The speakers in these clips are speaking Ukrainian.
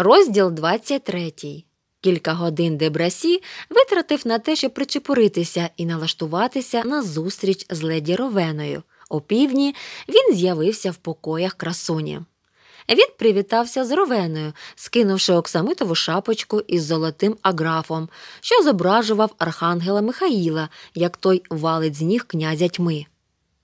Розділ 23. Кілька годин Дебрасі витратив на те, щоб причепуритися і налаштуватися на зустріч з леді Ровеною. О півдні він з'явився в покоях красуні. Він привітався з Ровеною, скинувши оксамитову шапочку із золотим аграфом, що зображував архангела Михаїла, як той валить з ніг князя тьми.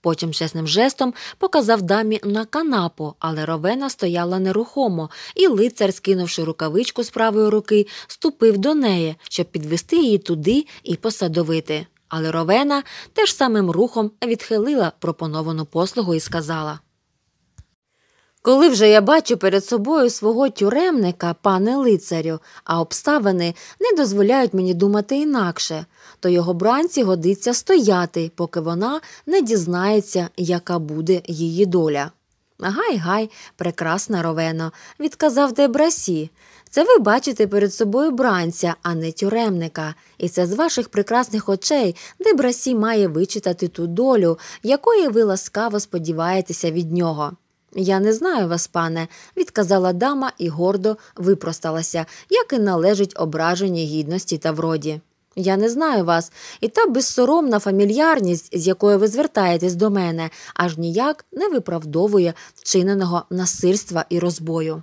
Потім чесним жестом показав дамі на канапу, але ровена стояла нерухомо, і лицар, скинувши рукавичку з правої руки, ступив до неї, щоб підвести її туди і посадовити. Але ровена теж самим рухом відхилила пропоновану послугу і сказала коли вже я бачу перед собою свого тюремника, пане лицарю, а обставини не дозволяють мені думати інакше, то його бранці годиться стояти, поки вона не дізнається, яка буде її доля. Гай, гай, прекрасна ровено, відказав Дебрасі. Це ви бачите перед собою бранця, а не тюремника, і це з ваших прекрасних очей, Дебрасі має вичитати ту долю, якої ви ласкаво сподіваєтеся від нього. Я не знаю вас, пане, відказала дама і гордо випросталася, як і належить ображенні гідності та вроді. Я не знаю вас, і та безсоромна фамільярність, з якою ви звертаєтесь до мене, аж ніяк не виправдовує вчиненого насильства і розбою.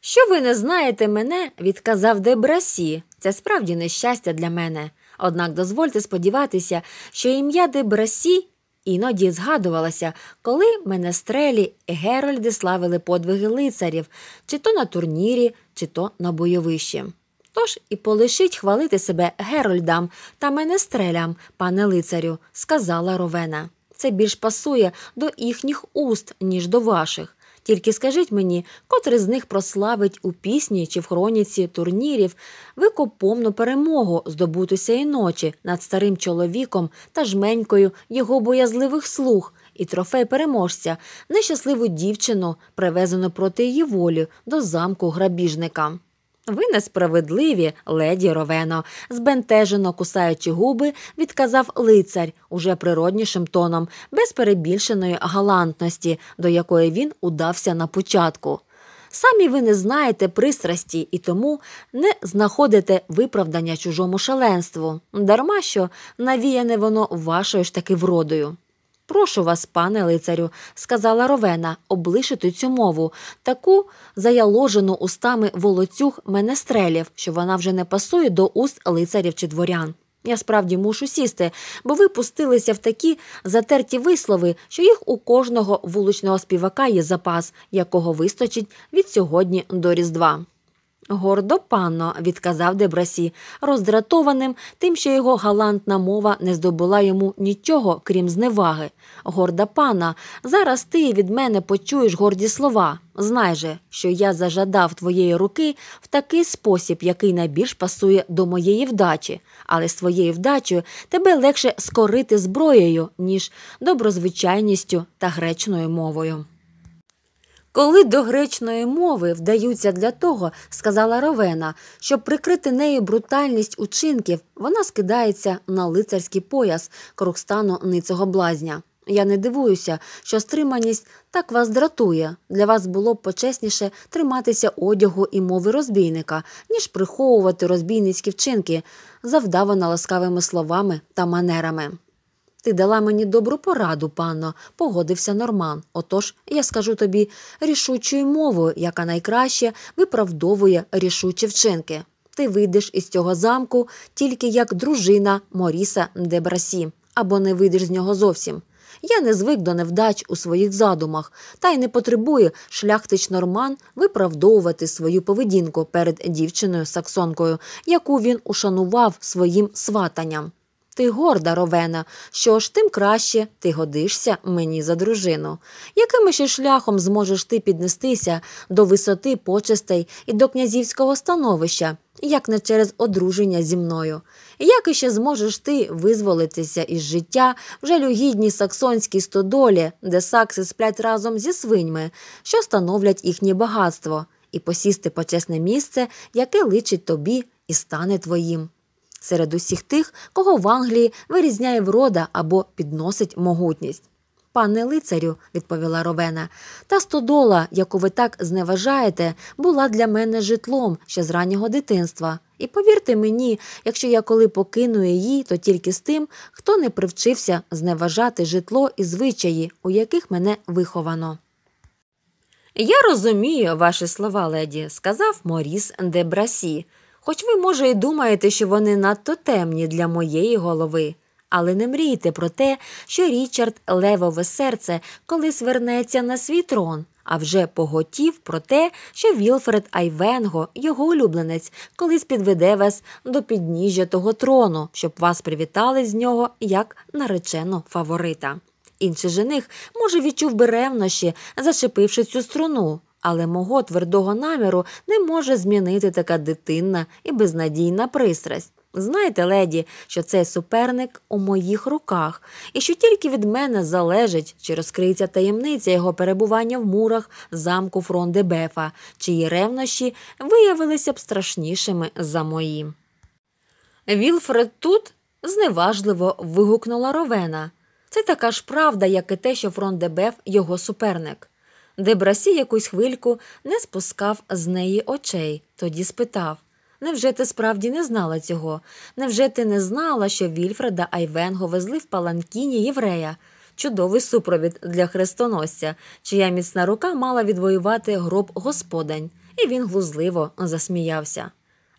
Що ви не знаєте мене, відказав Дебрасі, це справді нещастя для мене. Однак дозвольте сподіватися, що ім'я Дебрасі Іноді згадувалася, коли менестрелі Герольди славили подвиги лицарів, чи то на турнірі, чи то на бойовищі. Тож і полишіть хвалити себе Герольдам та менестрелям, пане лицарю, сказала Ровена. Це більш пасує до їхніх уст, ніж до ваших. Тільки скажіть мені, котрий з них прославить у пісні чи в хроніці турнірів повну перемогу здобутися і ночі над старим чоловіком та жменькою його боязливих слуг і трофей переможця, нещасливу дівчину, привезену проти її волі до замку грабіжника. Ви несправедливі, леді Ровено, збентежено кусаючи губи, відказав лицар уже природнішим тоном, без перебільшеної галантності, до якої він удався на початку. Самі ви не знаєте пристрасті і тому не знаходите виправдання чужому шаленству, дарма що навіяне воно вашою ж таки вродою. Прошу вас, пане лицарю, сказала Ровена, облишити цю мову, таку заяложену устами волоцюг менестрелів, що вона вже не пасує до уст лицарів чи дворян. Я справді мушу сісти, бо ви пустилися в такі затерті вислови, що їх у кожного вуличного співака є запас, якого вистачить від сьогодні до Різдва. Гордо відказав Дебрасі, роздратованим тим, що його галантна мова не здобула йому нічого, крім зневаги. Горда пана, зараз ти від мене почуєш горді слова. Знай же, що я зажадав твоєї руки в такий спосіб, який найбільш пасує до моєї вдачі, але з твоєю вдачею тебе легше скорити зброєю, ніж доброзвичайністю та гречною мовою. Коли до гречної мови вдаються для того, сказала Ровена, щоб прикрити нею брутальність учинків, вона скидається на лицарський пояс крокстану ницього блазня. Я не дивуюся, що стриманість так вас дратує. Для вас було б почесніше триматися одягу і мови розбійника, ніж приховувати розбійницькі вчинки, завдавана ласкавими словами та манерами. Ти дала мені добру пораду, панно, погодився Норман. Отож, я скажу тобі рішучою мовою, яка найкраще виправдовує рішучі вчинки. Ти вийдеш із цього замку тільки як дружина Моріса Дебрасі, або не вийдеш з нього зовсім. Я не звик до невдач у своїх задумах, та й не потребує шляхтич норман виправдовувати свою поведінку перед дівчиною саксонкою, яку він ушанував своїм сватанням. Ти горда, ровена, що ж, тим краще ти годишся мені за дружину. Яким ще шляхом зможеш ти піднестися до висоти почестей і до князівського становища, як не через одруження зі мною? Як іще зможеш ти визволитися із життя в жалюгідній саксонській стодолі, де сакси сплять разом зі свиньми, що становлять їхнє багатство, і посісти почесне місце, яке личить тобі і стане твоїм? серед усіх тих, кого в Англії вирізняє врода або підносить могутність. Пане лицарю, відповіла Ровена, та стодола, яку ви так зневажаєте, була для мене житлом ще з раннього дитинства. І повірте мені, якщо я коли покину її, то тільки з тим, хто не привчився зневажати житло і звичаї, у яких мене виховано. Я розумію ваші слова, леді, сказав Моріс де Брасі. Хоч ви, може, і думаєте, що вони надто темні для моєї голови, але не мрійте про те, що Річард левове серце колись вернеться на свій трон, а вже поготів про те, що Вілфред Айвенго, його улюбленець, колись підведе вас до підніжжя того трону, щоб вас привітали з нього як наречено фаворита. Інший жених, може, відчув би ревнощі, зачепивши цю струну, але мого твердого наміру не може змінити така дитинна і безнадійна пристрасть. Знайте, леді, що цей суперник у моїх руках, і що тільки від мене залежить, чи розкриється таємниця його перебування в мурах замку Фрондебефа, чиї ревнощі виявилися б страшнішими за мої. Вілфред тут зневажливо вигукнула ровена. Це така ж правда, як і те, що Фрондебеф його суперник. Дебрасі якусь хвильку не спускав з неї очей, тоді спитав Невже ти справді не знала цього? Невже ти не знала, що Вільфреда Айвенго везли в паланкіні єврея? Чудовий супровід для хрестоносця, чия міцна рука мала відвоювати гроб господань, і він глузливо засміявся.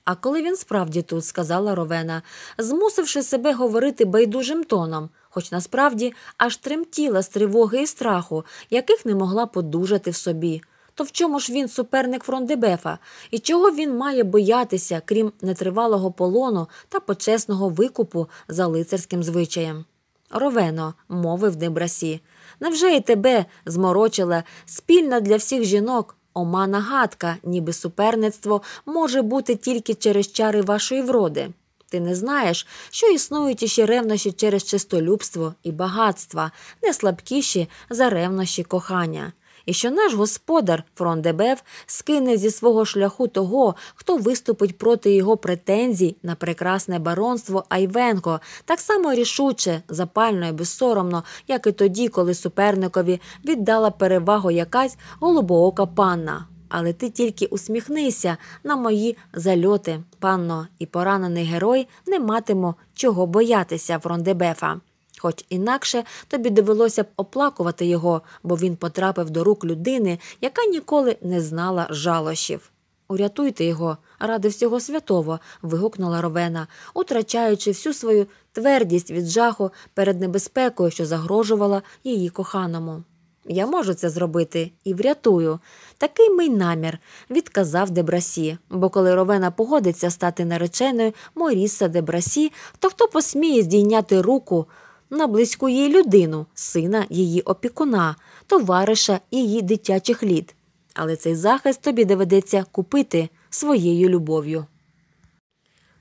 А коли він справді тут, сказала Ровена, змусивши себе говорити байдужим тоном, хоч насправді аж тремтіла з тривоги і страху, яких не могла подужати в собі. То в чому ж він суперник Фрондебефа, і чого він має боятися, крім нетривалого полону та почесного викупу за лицарським звичаєм? Ровено, мовив Дебрасі, невже і тебе зморочила спільна для всіх жінок омана гадка, ніби суперництво може бути тільки через чари вашої вроди. Ти не знаєш, що існують іще ревнощі через чистолюбство і багатства, не слабкіші за ревнощі кохання і що наш господар Фрон Дебеф скине зі свого шляху того, хто виступить проти його претензій на прекрасне баронство Айвенго, так само рішуче, запально і безсоромно, як і тоді, коли суперникові віддала перевагу якась голубоока панна. Але ти тільки усміхнися на мої зальоти, панно, і поранений герой не матиме чого боятися Фрондебефа. Хоч інакше тобі довелося б оплакувати його, бо він потрапив до рук людини, яка ніколи не знала жалощів. Урятуйте його, ради всього святого. вигукнула Ровена, утрачаючи всю свою твердість від жаху перед небезпекою, що загрожувала її коханому. Я можу це зробити і врятую. Такий мій намір, відказав Дебрасі. Бо коли Ровена погодиться стати нареченою Моріса Дебрасі, то хто посміє здійняти руку? на близьку їй людину, сина її опікуна, товариша її дитячих літ. Але цей захист тобі доведеться купити своєю любов'ю.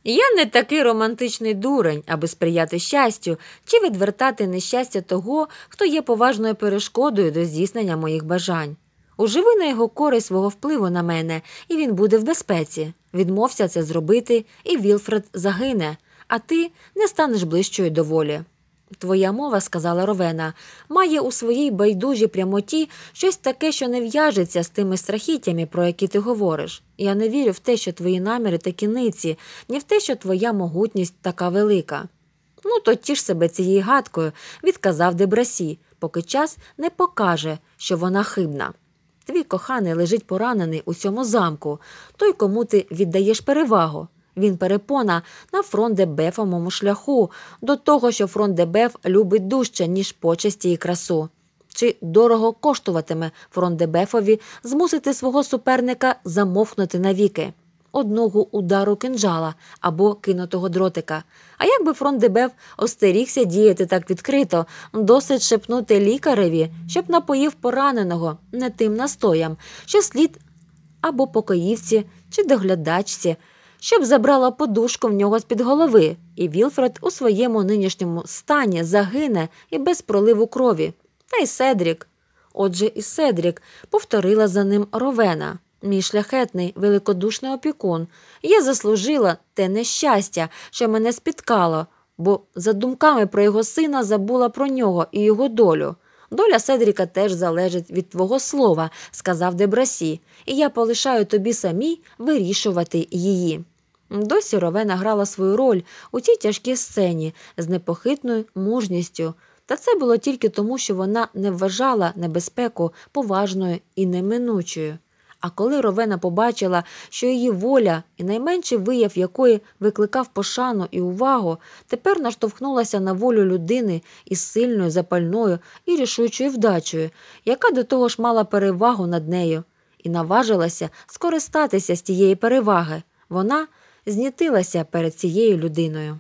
Я не такий романтичний дурень, аби сприяти щастю чи відвертати нещастя того, хто є поважною перешкодою до здійснення моїх бажань. Уживи на його користь свого впливу на мене, і він буде в безпеці. Відмовся це зробити, і Вілфред загине, а ти не станеш ближчою до волі. Твоя мова, сказала Ровена, має у своїй байдужій прямоті щось таке, що не в'яжеться з тими страхіттями, про які ти говориш. Я не вірю в те, що твої наміри такі ниці, ні в те, що твоя могутність така велика. Ну, то тіш себе цією гадкою, відказав Дебрасі, поки час не покаже, що вона хибна. Твій коханий лежить поранений у цьому замку, той, кому ти віддаєш перевагу. Він перепона на фронт дебефовому шляху до того, що фронт дебеф любить дужче, ніж почесті і красу. Чи дорого коштуватиме фронт дебефові змусити свого суперника замовкнути навіки? Одного удару кинджала або кинутого дротика. А якби фронт ДБФ остерігся діяти так відкрито, досить шепнути лікареві, щоб напоїв пораненого не тим настоям, що слід або покоївці чи доглядачці щоб забрала подушку в нього з під голови, і Вілфред у своєму нинішньому стані загине і без проливу крові. Та й Седрік. Отже, і Седрік повторила за ним ровена. Мій шляхетний великодушний опікун. Я заслужила те нещастя, що мене спіткало, бо за думками про його сина забула про нього і його долю. Доля Седріка теж залежить від твого слова, сказав Дебрасі, і я полишаю тобі самі вирішувати її. Досі Ровена грала свою роль у цій тяжкій сцені з непохитною мужністю, та це було тільки тому, що вона не вважала небезпеку поважною і неминучою. А коли Ровена побачила, що її воля і найменший вияв якої викликав пошану і увагу, тепер наштовхнулася на волю людини із сильною, запальною і рішучою вдачею, яка до того ж мала перевагу над нею, і наважилася скористатися з тієї переваги. Вона знітилася перед цією людиною.